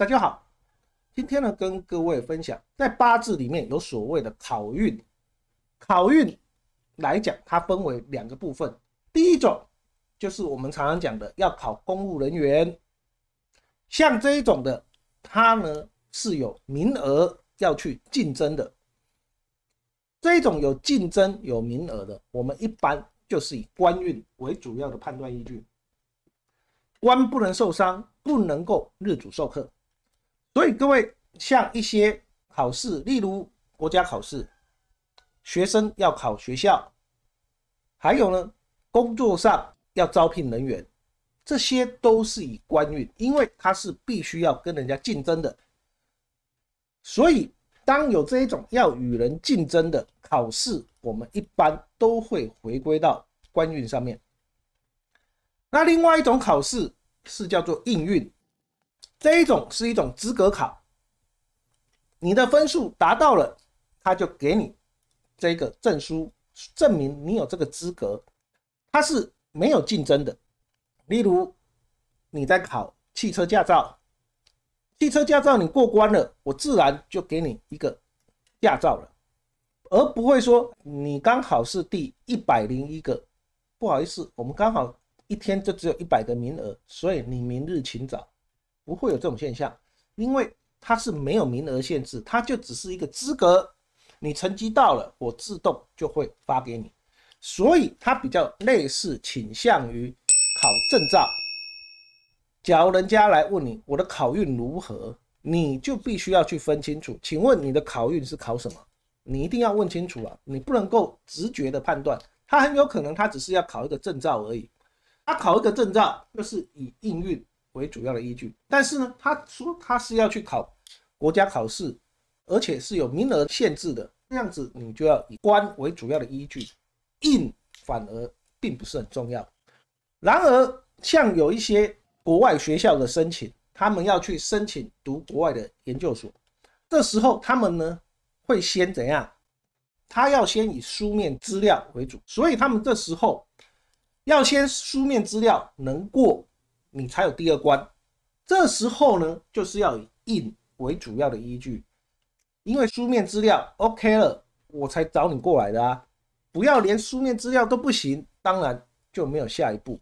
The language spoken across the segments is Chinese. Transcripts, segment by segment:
大家好，今天呢，跟各位分享，在八字里面有所谓的考运。考运来讲，它分为两个部分。第一种就是我们常常讲的要考公务人员，像这一种的，它呢是有名额要去竞争的。这一种有竞争、有名额的，我们一般就是以官运为主要的判断依据。官不能受伤，不能够日主受克。所以各位，像一些考试，例如国家考试，学生要考学校，还有呢，工作上要招聘人员，这些都是以官运，因为他是必须要跟人家竞争的。所以，当有这一种要与人竞争的考试，我们一般都会回归到官运上面。那另外一种考试是叫做应运。这一种是一种资格考，你的分数达到了，他就给你这个证书，证明你有这个资格。它是没有竞争的。例如你在考汽车驾照，汽车驾照你过关了，我自然就给你一个驾照了，而不会说你刚好是第一百零一个，不好意思，我们刚好一天就只有一百个名额，所以你明日请早。不会有这种现象，因为它是没有名额限制，它就只是一个资格。你成绩到了，我自动就会发给你。所以它比较类似，倾向于考证照。假如人家来问你我的考运如何，你就必须要去分清楚。请问你的考运是考什么？你一定要问清楚啊！你不能够直觉的判断，它很有可能它只是要考一个证照而已。它考一个证照就是以应运。为主要的依据，但是呢，他说他是要去考国家考试，而且是有名额限制的，这样子你就要以官为主要的依据，印反而并不是很重要。然而，像有一些国外学校的申请，他们要去申请读国外的研究所，这时候他们呢会先怎样？他要先以书面资料为主，所以他们这时候要先书面资料能过。你才有第二关，这时候呢，就是要以硬为主要的依据，因为书面资料 OK 了，我才找你过来的啊！不要连书面资料都不行，当然就没有下一步。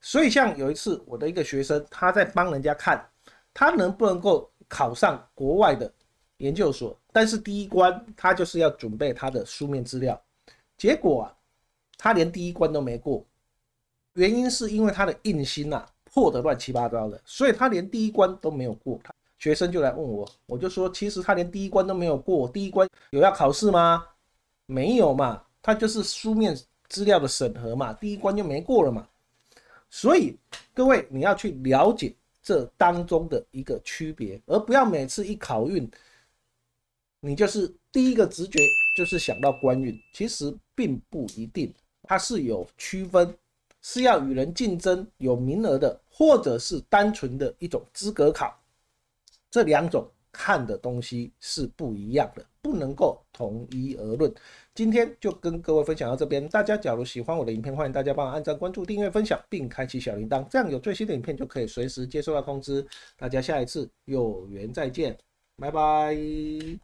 所以像有一次我的一个学生，他在帮人家看他能不能够考上国外的研究所，但是第一关他就是要准备他的书面资料，结果啊，他连第一关都没过，原因是因为他的硬心呐。破得乱七八糟的，所以他连第一关都没有过。他学生就来问我，我就说，其实他连第一关都没有过。第一关有要考试吗？没有嘛，他就是书面资料的审核嘛，第一关就没过了嘛。所以各位，你要去了解这当中的一个区别，而不要每次一考运，你就是第一个直觉就是想到官运，其实并不一定，它是有区分。是要与人竞争有名额的，或者是单纯的一种资格考，这两种看的东西是不一样的，不能够同一而论。今天就跟各位分享到这边，大家假如喜欢我的影片，欢迎大家帮我按赞、关注、订阅、分享，并开启小铃铛，这样有最新的影片就可以随时接收到通知。大家下一次有缘再见，拜拜。